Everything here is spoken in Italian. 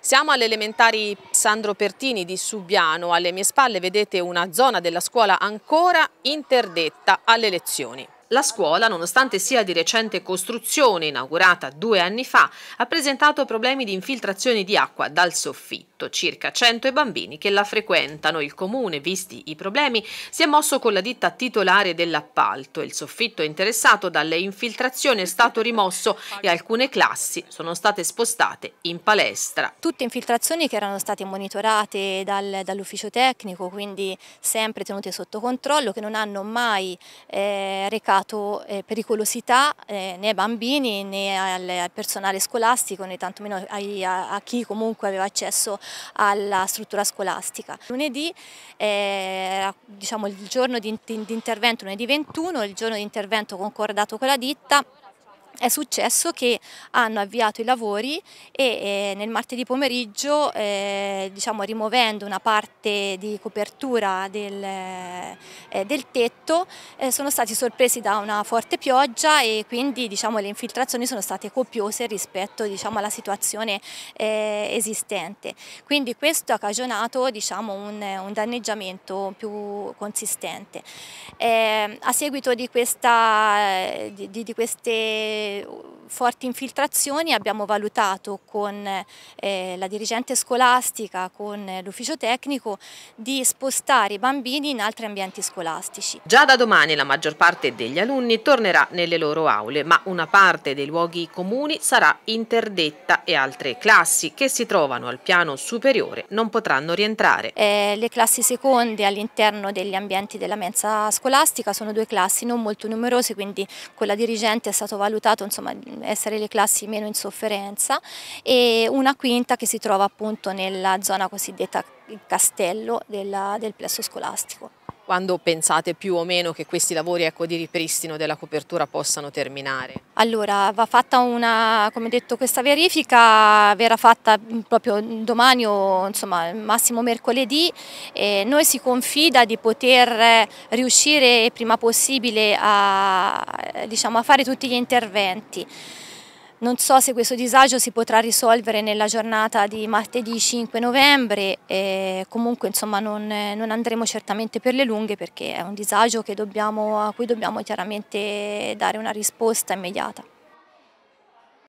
Siamo all'elementari Sandro Pertini di Subiano. Alle mie spalle vedete una zona della scuola ancora interdetta alle lezioni. La scuola, nonostante sia di recente costruzione, inaugurata due anni fa, ha presentato problemi di infiltrazione di acqua dal soffitto. Circa 100 bambini che la frequentano. Il comune, visti i problemi, si è mosso con la ditta titolare dell'appalto. Il soffitto interessato dalle infiltrazioni è stato rimosso e alcune classi sono state spostate in palestra. Tutte infiltrazioni che erano state monitorate dal, dall'ufficio tecnico, quindi sempre tenute sotto controllo, che non hanno mai eh, recato dato eh, pericolosità eh, né ai bambini né al, al, personale scolastico né tantomeno ai, a, a, chi comunque aveva accesso alla struttura scolastica. Lunedì eh, era diciamo, il giorno di, di, di intervento, lunedì 21, il giorno di intervento concordato con la ditta è successo che hanno avviato i lavori e eh, nel martedì pomeriggio, eh, diciamo, rimuovendo una parte di copertura del, eh, eh del tetto, eh, sono stati sorpresi da una forte pioggia e quindi diciamo, le infiltrazioni sono state copiose rispetto diciamo, alla situazione eh, esistente. Quindi questo ha cagionato diciamo, un, un, danneggiamento più consistente. a seguito di, questa, di, di queste forti infiltrazioni abbiamo valutato con eh, la dirigente scolastica, con eh, l'ufficio tecnico, di spostare i bambini in altri ambienti scolastici. Già da domani la maggior parte degli alunni tornerà nelle loro aule, ma una parte dei luoghi comuni sarà interdetta e altre classi che si trovano al piano superiore non potranno rientrare. Eh, le classi seconde all'interno degli ambienti della mensa scolastica sono due classi non molto numerose, quindi con la dirigente è stato valutato cercato insomma, essere le classi meno in sofferenza e una quinta che si trova appunto nella zona cosiddetta castello della, del plesso scolastico quando pensate più o meno che questi lavori ecco, di ripristino della copertura possano terminare? Allora, va fatta una, come detto, questa verifica verrà fatta proprio domani o insomma massimo mercoledì. E noi si confida di poter riuscire prima possibile a, diciamo, a fare tutti gli interventi. Non so se questo disagio si potrà risolvere nella giornata di martedì 5 novembre, comunque insomma, non, non, andremo certamente per le lunghe perché è un disagio dobbiamo, a cui dobbiamo chiaramente dare una risposta immediata.